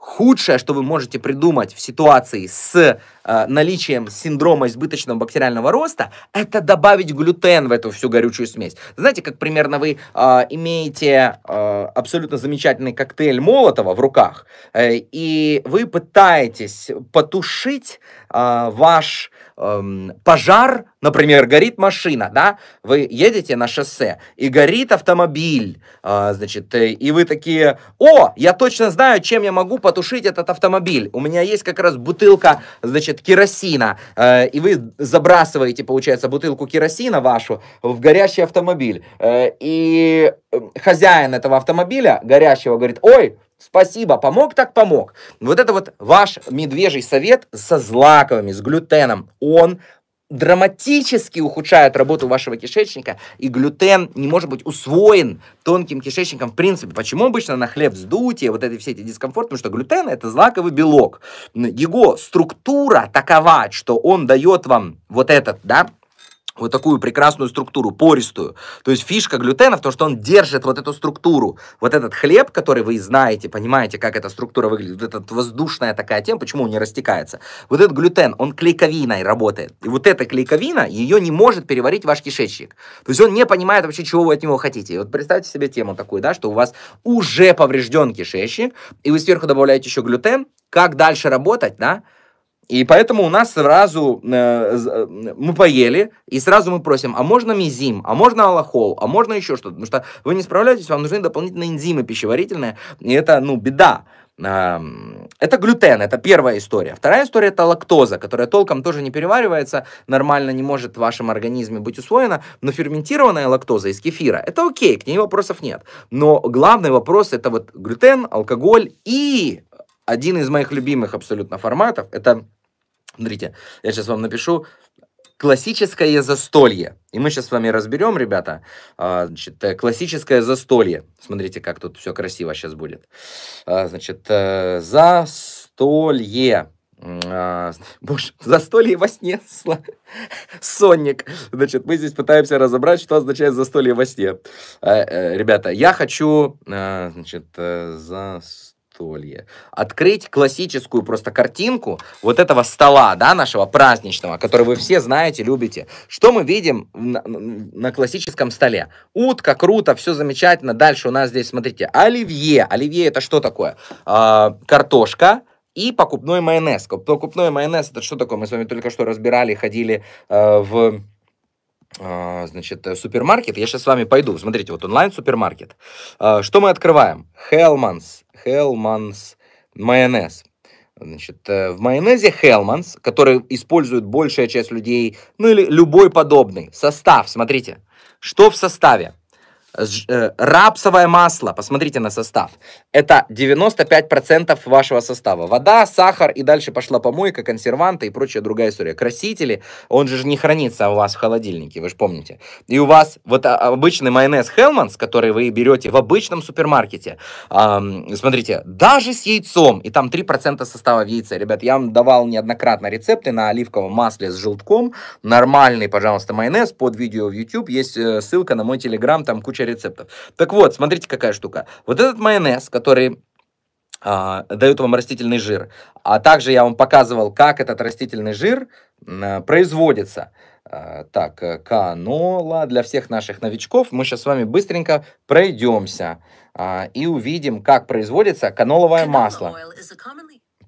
худшее, что вы можете придумать в ситуации с э, наличием синдрома избыточного бактериального роста, это добавить глютен в эту всю горючую смесь. Знаете, как примерно вы э, имеете э, абсолютно замечательный коктейль Молотова в руках, э, и вы пытаетесь потушить э, ваш эм, пожар, например, горит машина, да, вы едете на шоссе, и горит автомобиль, э, значит, э, и вы такие, о, я точно знаю, чем я могу потушить этот автомобиль, у меня есть как раз бутылка, значит, керосина, э, и вы забрасываете, получается, бутылку керосина вашу в горящий автомобиль, э, и э, хозяин этого автомобиля горящего говорит, ой, Спасибо, помог так помог. Вот это вот ваш медвежий совет со злаковыми, с глютеном. Он драматически ухудшает работу вашего кишечника, и глютен не может быть усвоен тонким кишечником в принципе. Почему обычно на хлеб вздутие, вот эти все эти дискомфорты? Потому что глютен – это злаковый белок. Его структура такова, что он дает вам вот этот, да, вот такую прекрасную структуру, пористую. То есть фишка глютена в том, что он держит вот эту структуру. Вот этот хлеб, который вы знаете, понимаете, как эта структура выглядит, вот эта воздушная такая тема, почему он не растекается. Вот этот глютен, он клейковиной работает. И вот эта клейковина, ее не может переварить ваш кишечник. То есть он не понимает вообще, чего вы от него хотите. И вот представьте себе тему такую, да, что у вас уже поврежден кишечник, и вы сверху добавляете еще глютен. Как дальше работать, да? И поэтому у нас сразу э, э, мы поели, и сразу мы просим, а можно мизим, а можно аллахол, а можно еще что-то. Потому что вы не справляетесь, вам нужны дополнительные энзимы пищеварительные, и это, ну, беда. Это глютен, это первая история. Вторая история это лактоза, которая толком тоже не переваривается, нормально не может в вашем организме быть усвоена, но ферментированная лактоза из кефира, это окей, к ней вопросов нет. Но главный вопрос это вот глютен, алкоголь и один из моих любимых абсолютно форматов, это, смотрите, я сейчас вам напишу, классическое застолье. И мы сейчас с вами разберем, ребята, а, значит, э, классическое застолье. Смотрите, как тут все красиво сейчас будет. А, значит, э, застолье. А, боже, застолье во сне, сонник. Значит, мы здесь пытаемся разобрать, что означает застолье во сне. Э, ребята, я хочу, значит, застолье застолье. Открыть классическую просто картинку вот этого стола, да, нашего праздничного, который вы все знаете, любите. Что мы видим на, на классическом столе? Утка, круто, все замечательно. Дальше у нас здесь, смотрите, оливье. Оливье это что такое? А, картошка, и покупной майонез. Покупной майонез это что такое? Мы с вами только что разбирали, ходили э, в а, значит, э, супермаркет. Я сейчас с вами пойду. Смотрите, вот онлайн-супермаркет. А, что мы открываем? Hellmann's. Hellmann's майонез. Значит, э, в майонезе Hellmann's, который использует большая часть людей, ну или любой подобный состав, смотрите, что в составе? Э, рапсовое масло, посмотрите на состав. Это 95% вашего состава. Вода, сахар и дальше пошла помойка, консерванты и прочая другая история. Красители, он же не хранится у вас в холодильнике, вы же помните. И у вас вот а, обычный майонез Хелманс, который вы берете в обычном супермаркете. Эм, смотрите, даже с яйцом, и там 3% состава в яйце. Ребят, я вам давал неоднократно рецепты на оливковом масле с желтком. Нормальный, пожалуйста, майонез под видео в YouTube. Есть э, ссылка на мой телеграм, там куча рецептов. Так вот, смотрите, какая штука. Вот этот майонез, который а, дают вам растительный жир, а также я вам показывал, как этот растительный жир производится. А, так, э, канола для всех наших новичков. Мы сейчас с вами быстренько пройдемся а, и увидим, как производится каноловое масло.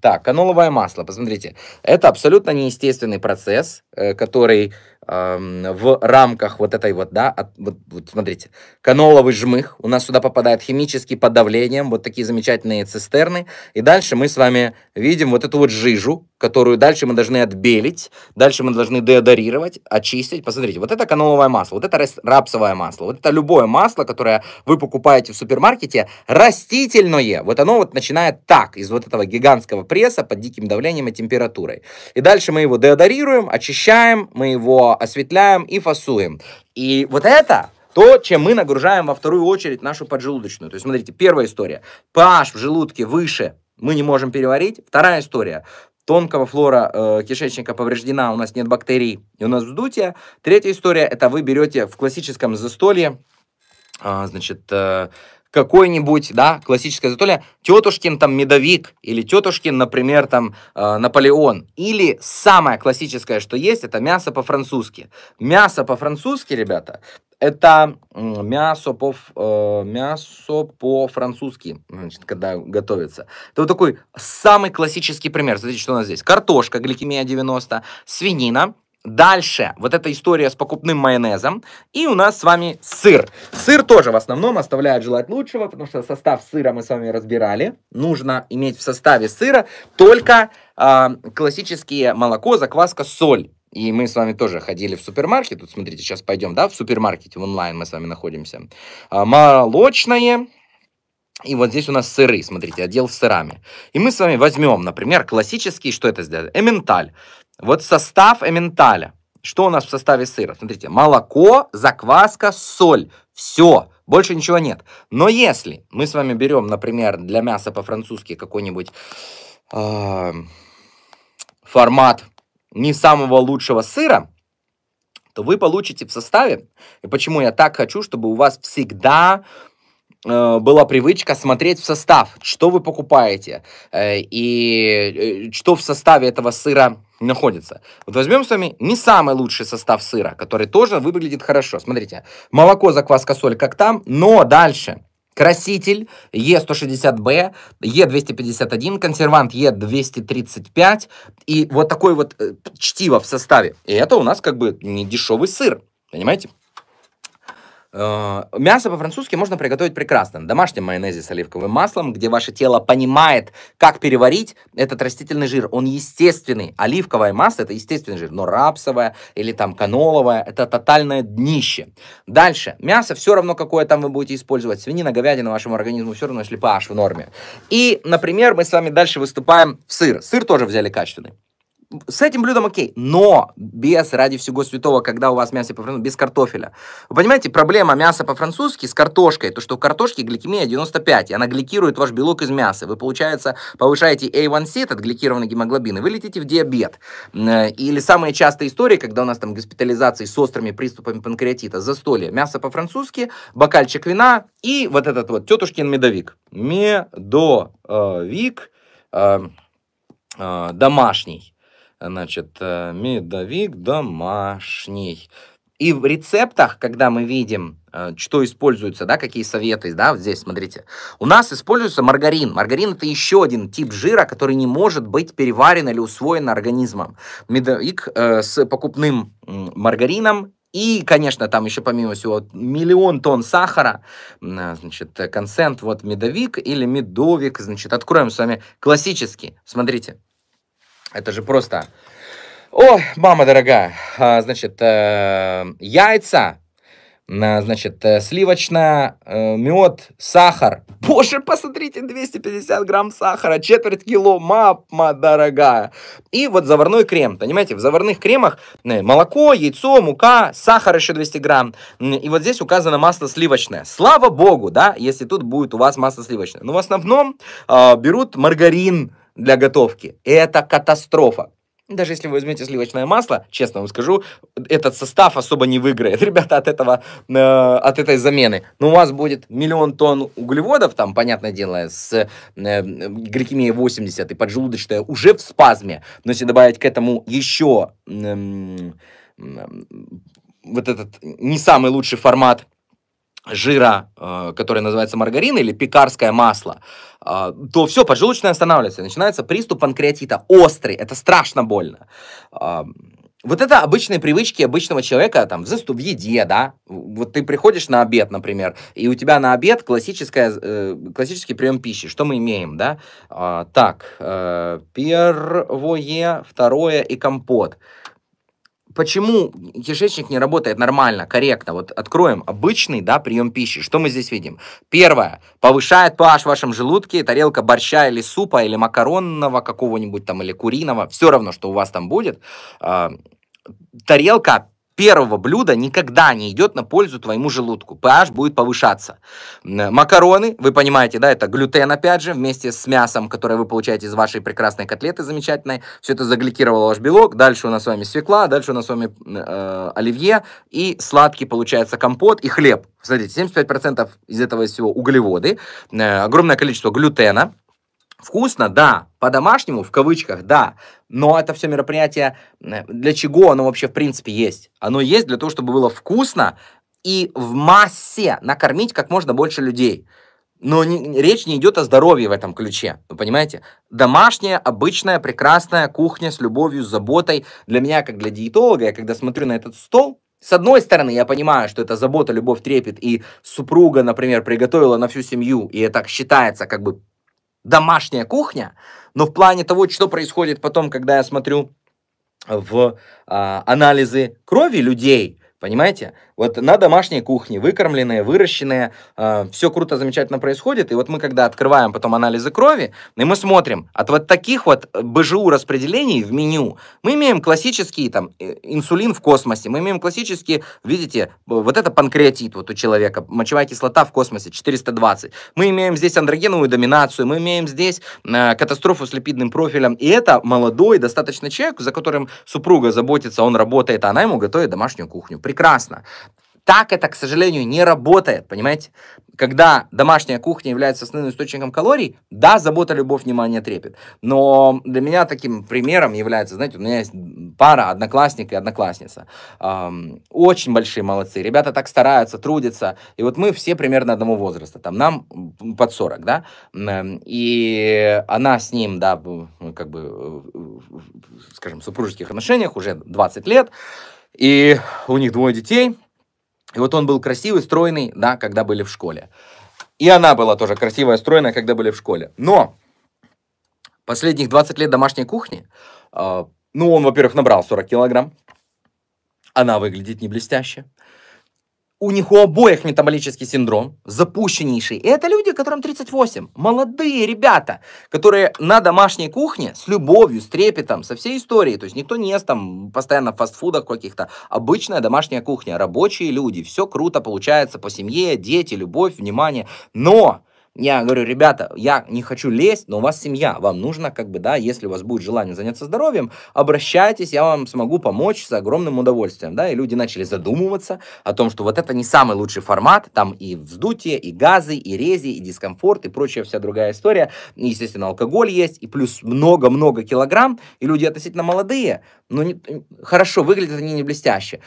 Так, каноловое масло, посмотрите, это абсолютно неестественный процесс, э, который в рамках вот этой вот, да, от, вот, вот смотрите, каноловый жмых, у нас сюда попадает химический под давлением, вот такие замечательные цистерны, и дальше мы с вами видим вот эту вот жижу, которую дальше мы должны отбелить, дальше мы должны деодорировать, очистить. Посмотрите, вот это каноловое масло, вот это рапсовое масло, вот это любое масло, которое вы покупаете в супермаркете, растительное. Вот оно вот начинает так, из вот этого гигантского пресса под диким давлением и температурой. И дальше мы его деодорируем, очищаем, мы его осветляем и фасуем. И вот это то, чем мы нагружаем во вторую очередь нашу поджелудочную. То есть, смотрите, первая история. PH в желудке выше мы не можем переварить. Вторая история тонкого флора э, кишечника повреждена, у нас нет бактерий и у нас вздутие. Третья история, это вы берете в классическом застолье, э, значит, э, какой-нибудь, да, классическое застолье, тетушкин там медовик или тетушкин, например, там э, Наполеон. Или самое классическое, что есть, это мясо по-французски. Мясо по-французски, ребята, это мясо по, э, мясо по-французски, значит, когда готовится. Это вот такой самый классический пример. Смотрите, что у нас здесь. Картошка, гликемия 90, свинина, Дальше вот эта история с покупным майонезом. И у нас с вами сыр. Сыр тоже в основном оставляет желать лучшего, потому что состав сыра мы с вами разбирали. Нужно иметь в составе сыра только э, классические молоко, закваска, соль. И мы с вами тоже ходили в супермаркет. Вот смотрите, сейчас пойдем, да, в супермаркете, в онлайн мы с вами находимся. А, молочное. И вот здесь у нас сыры, смотрите, отдел с сырами. И мы с вами возьмем, например, классический, что это сделать? Эменталь. Вот состав эменталя. Что у нас в составе сыра? Смотрите, молоко, закваска, соль. Все, больше ничего нет. Но если мы с вами берем, например, для мяса по-французски какой-нибудь э, формат не самого лучшего сыра, то вы получите в составе, и почему я так хочу, чтобы у вас всегда э, была привычка смотреть в состав, что вы покупаете э, и э, что в составе этого сыра находится. Вот возьмем с вами не самый лучший состав сыра, который тоже выглядит хорошо. Смотрите, молоко, закваска, соль, как там, но дальше Краситель Е160Б, Е251, консервант Е235 и вот такой вот э, чтиво в составе. И это у нас как бы не дешевый сыр, понимаете? Э, мясо по-французски можно приготовить прекрасно. На домашнем майонезе с оливковым маслом, где ваше тело понимает, как переварить этот растительный жир. Он естественный. Оливковое масло – это естественный жир. Но рапсовое или там каноловое – это тотальное днище. Дальше. Мясо все равно, какое там вы будете использовать. Свинина, говядина вашему организму все равно, если pH в норме. И, например, мы с вами дальше выступаем в сыр. Сыр тоже взяли качественный с этим блюдом окей, но без, ради всего святого, когда у вас мясо по-французски, без картофеля. Вы понимаете, проблема мяса по-французски с картошкой, то, что у картошки гликемия 95, и она гликирует ваш белок из мяса. Вы, получается, повышаете A1C, этот гликированный гемоглобин, и вы летите в диабет. Э, или самые частые истории, когда у нас там госпитализации с острыми приступами панкреатита, застолье, мясо по-французски, бокальчик вина и вот этот вот тетушкин медовик. Медовик э, э, домашний Значит, э, медовик домашний. И в рецептах, когда мы видим, э, что используется, да, какие советы, да, вот здесь, смотрите, у нас используется маргарин. Маргарин – это еще один тип жира, который не может быть переварен или усвоен организмом. Медовик э, с покупным маргарином и, конечно, там еще помимо всего миллион тонн сахара, э, значит, консент, вот медовик или медовик, значит, откроем с вами классический, смотрите – это же просто... О, мама дорогая, а, значит, э, яйца, а, значит, э, сливочное, э, мед, сахар. Боже, посмотрите, 250 грамм сахара, четверть кило, мама дорогая. И вот заварной крем, понимаете, в заварных кремах молоко, яйцо, мука, сахар еще 200 грамм. И вот здесь указано масло сливочное. Слава богу, да, если тут будет у вас масло сливочное. Но в основном а, берут маргарин, для готовки. Это катастрофа. Даже если вы возьмете сливочное масло, честно вам скажу, этот состав особо не выиграет, ребята, от этого, э, от этой замены. Но у вас будет миллион тонн углеводов, там, понятное дело, с э, гликемией 80 и поджелудочная уже в спазме. Но если добавить к этому еще э, э, вот этот не самый лучший формат жира, э, который называется маргарин или пекарское масло, э, то все, поджелудочное останавливается, начинается приступ панкреатита, острый, это страшно больно. Э, вот это обычные привычки обычного человека там в, в еде, да. Вот ты приходишь на обед, например, и у тебя на обед классическая, э, классический прием пищи. Что мы имеем, да? А, так, э, первое, второе и компот почему кишечник не работает нормально, корректно? Вот откроем обычный да, прием пищи. Что мы здесь видим? Первое. Повышает pH в вашем желудке. Тарелка борща или супа, или макаронного какого-нибудь там, или куриного. Все равно, что у вас там будет. А, тарелка первого блюда никогда не идет на пользу твоему желудку. PH будет повышаться. Макароны, вы понимаете, да, это глютен, опять же, вместе с мясом, которое вы получаете из вашей прекрасной котлеты замечательной. Все это загликировало ваш белок. Дальше у нас с вами свекла, дальше у нас с вами э, оливье. И сладкий получается компот и хлеб. Смотрите, 75% из этого всего углеводы. Э, огромное количество глютена. Вкусно, да, по-домашнему, в кавычках, да, но это все мероприятие, э, для чего оно вообще в принципе есть? Оно есть для того, чтобы было вкусно и в массе накормить как можно больше людей. Но не, речь не идет о здоровье в этом ключе, вы понимаете? Домашняя, обычная, прекрасная кухня с любовью, с заботой. Для меня, как для диетолога, я когда смотрю на этот стол, с одной стороны, я понимаю, что это забота, любовь, трепет, и супруга, например, приготовила на всю семью, и это считается как бы домашняя кухня, но в плане того, что происходит потом, когда я смотрю в а, анализы крови людей, Понимаете? Вот на домашней кухне, выкормленные, выращенные, э, а, все круто, замечательно происходит. И вот мы, когда открываем потом анализы крови, и мы смотрим, от вот таких вот э, БЖУ распределений в меню мы имеем классический там э, инсулин в космосе, мы имеем классические, видите, вот это панкреатит вот у человека, мочевая кислота в космосе 420. Мы имеем здесь андрогеновую доминацию, мы имеем здесь э, катастрофу с липидным профилем. И это молодой достаточно человек, за которым супруга заботится, он работает, а она ему готовит домашнюю кухню прекрасно. Так это, к сожалению, не работает, понимаете? Когда домашняя кухня является основным источником калорий, да, забота, любовь, внимание, трепет. Но для меня таким примером является, знаете, у меня есть пара, одноклассник и одноклассница. Эм, очень большие молодцы. Ребята так стараются, трудятся. И вот мы все примерно одного возраста. Там нам под 40, да? И она с ним, да, как бы, скажем, в супружеских отношениях уже 20 лет. И у них двое детей. И вот он был красивый, стройный, да, когда были в школе. И она была тоже красивая, стройная, когда были в школе. Но последних 20 лет домашней кухни, э, ну, он, во-первых, набрал 40 килограмм. Она выглядит не блестяще у них у обоих метаболический синдром, запущеннейший. И это люди, которым 38, молодые ребята, которые на домашней кухне с любовью, с трепетом, со всей историей. То есть никто не ест там постоянно в фастфудах каких-то. Обычная домашняя кухня, рабочие люди, все круто получается по семье, дети, любовь, внимание. Но я говорю, ребята, я не хочу лезть, но у вас семья, вам нужно, как бы, да, если у вас будет желание заняться здоровьем, обращайтесь, я вам смогу помочь с огромным удовольствием, да, и люди начали задумываться о том, что вот это не самый лучший формат, там и вздутие, и газы, и рези, и дискомфорт, и прочая вся другая история, и, естественно, алкоголь есть, и плюс много-много килограмм, и люди относительно молодые, но не, хорошо выглядят они не блестяще,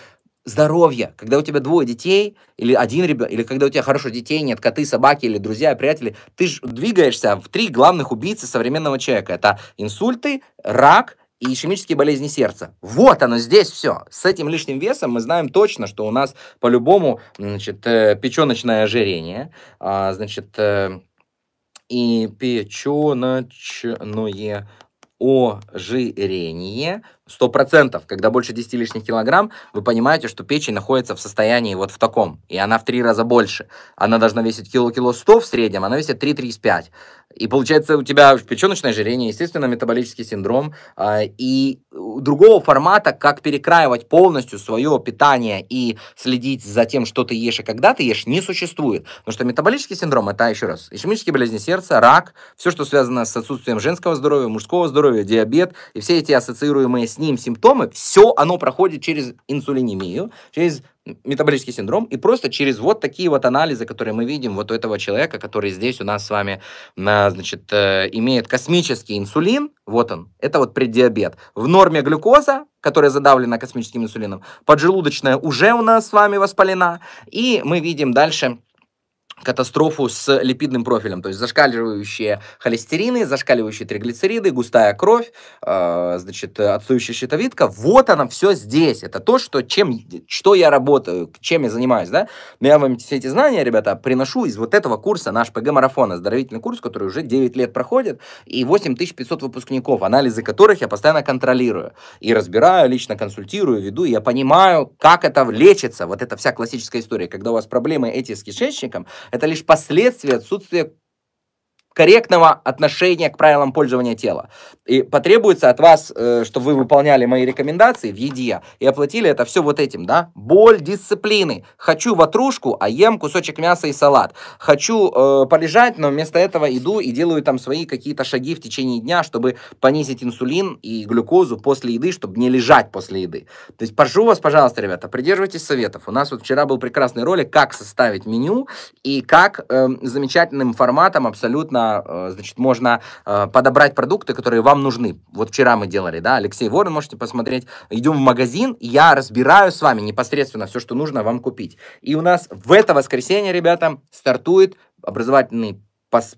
здоровье, Когда у тебя двое детей, или один ребенок, или когда у тебя хорошо детей нет, коты, собаки, или друзья, приятели, ты же двигаешься в три главных убийцы современного человека. Это инсульты, рак и ишемические болезни сердца. Вот оно здесь все. С этим лишним весом мы знаем точно, что у нас по-любому, значит, э, печеночное ожирение, а, значит, э, и печеночное ожирение 100%. Когда больше 10 лишних килограмм, вы понимаете, что печень находится в состоянии вот в таком, и она в три раза больше. Она должна весить кило-кило 100 в среднем, она весит 3,35. И получается у тебя печеночное ожирение, естественно, метаболический синдром. А, и другого формата, как перекраивать полностью свое питание и следить за тем, что ты ешь и когда ты ешь, не существует. Потому что метаболический синдром – это, еще раз, ишемические болезни сердца, рак, все, что связано с отсутствием женского здоровья, мужского здоровья, диабет, и все эти ассоциируемые с ним симптомы, все оно проходит через инсулинемию, через метаболический синдром, и просто через вот такие вот анализы, которые мы видим вот у этого человека, который здесь у нас с вами, э, значит, э, имеет космический инсулин, вот он, это вот преддиабет. В норме глюкоза, которая задавлена космическим инсулином, поджелудочная уже у нас с вами воспалена, и мы видим дальше катастрофу с липидным профилем, то есть зашкаливающие холестерины, зашкаливающие триглицериды, густая кровь, э, значит, отстающая щитовидка. Вот она все здесь. Это то, что, чем, что я работаю, чем я занимаюсь, да? Но я вам все эти знания, ребята, приношу из вот этого курса, наш ПГ-марафон, оздоровительный курс, который уже 9 лет проходит, и 8500 выпускников, анализы которых я постоянно контролирую и разбираю, лично консультирую, веду, и я понимаю, как это лечится, вот эта вся классическая история, когда у вас проблемы эти с кишечником, это лишь последствия отсутствия корректного отношения к правилам пользования тела. И потребуется от вас, э, чтобы вы выполняли мои рекомендации в еде и оплатили это все вот этим, да? Боль дисциплины. Хочу ватрушку, а ем кусочек мяса и салат. Хочу э, полежать, но вместо этого иду и делаю там свои какие-то шаги в течение дня, чтобы понизить инсулин и глюкозу после еды, чтобы не лежать после еды. То есть прошу вас, пожалуйста, ребята, придерживайтесь советов. У нас вот вчера был прекрасный ролик, как составить меню и как э, замечательным форматом абсолютно нужно, э, значит, можно э, подобрать продукты, которые вам нужны. Вот вчера мы делали, да, Алексей Ворон, можете посмотреть. Идем в магазин, я разбираю с вами непосредственно все, что нужно вам купить. И у нас в это воскресенье, ребята, стартует образовательный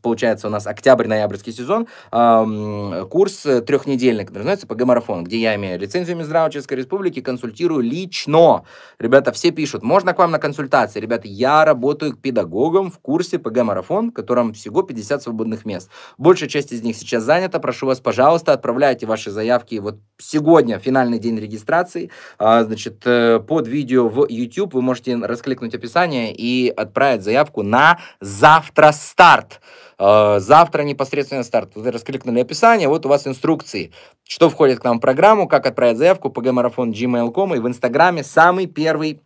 получается, у нас октябрь-ноябрьский сезон, эм, курс трехнедельный, который называется ПГ-марафон, где я имею лицензию Минздрава Чешской Республики, консультирую лично. Ребята, все пишут, можно к вам на консультации? Ребята, я работаю педагогом в курсе ПГ-марафон, в котором всего 50 свободных мест. Большая часть из них сейчас занята. Прошу вас, пожалуйста, отправляйте ваши заявки вот сегодня, финальный день регистрации. Э, значит, э, под видео в YouTube вы можете раскликнуть описание и отправить заявку на завтра старт. Э, завтра непосредственно старт. Вы раскликнули описание, вот у вас инструкции, что входит к нам в программу, как отправить заявку, pgmarathon gmail.com и в Инстаграме самый первый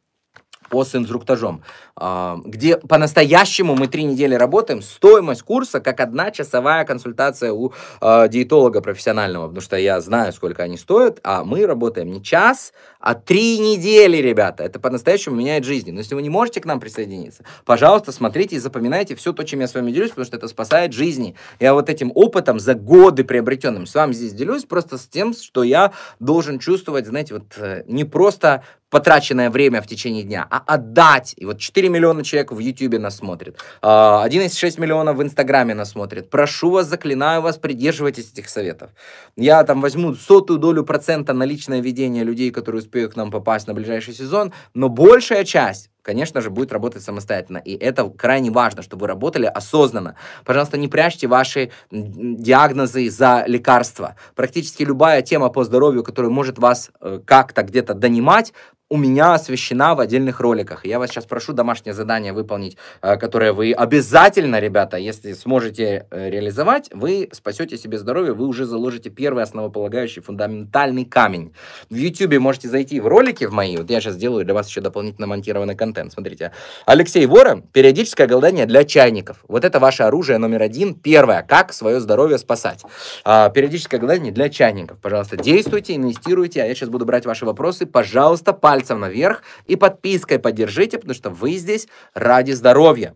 пост с инструктажом, э, где по-настоящему мы три недели работаем, стоимость курса как одна часовая консультация у э, диетолога профессионального, потому что я знаю, сколько они стоят, а мы работаем не час, а три недели, ребята, это по-настоящему меняет жизни. Но если вы не можете к нам присоединиться, пожалуйста, смотрите и запоминайте все то, чем я с вами делюсь, потому что это спасает жизни. Я вот этим опытом за годы приобретенным с вами здесь делюсь просто с тем, что я должен чувствовать, знаете, вот э, не просто потраченное время в течение дня, а отдать. И вот 4 миллиона человек в Ютьюбе нас смотрит, 1,6 а, миллионов в Инстаграме нас смотрит. Прошу вас, заклинаю вас, придерживайтесь этих советов. Я там возьму сотую долю процента на личное ведение людей, которые успешны успею к нам попасть на ближайший сезон, но большая часть конечно же, будет работать самостоятельно. И это крайне важно, чтобы вы работали осознанно. Пожалуйста, не прячьте ваши диагнозы за лекарства. Практически любая тема по здоровью, которая может вас э, как-то где-то донимать, у меня освещена в отдельных роликах. Я вас сейчас прошу домашнее задание выполнить, э, которое вы обязательно, ребята, если сможете э, реализовать, вы спасете себе здоровье, вы уже заложите первый основополагающий фундаментальный камень. В YouTube можете зайти в ролики в мои, вот я сейчас сделаю для вас еще дополнительно монтированный контент, контент, смотрите. Алексей Вора, периодическое голодание для чайников. Вот это ваше оружие номер один. Первое, как свое здоровье спасать. А, периодическое голодание для чайников. Пожалуйста, действуйте, инвестируйте. А я сейчас буду брать ваши вопросы. Пожалуйста, пальцем наверх и подпиской поддержите, потому что вы здесь ради здоровья.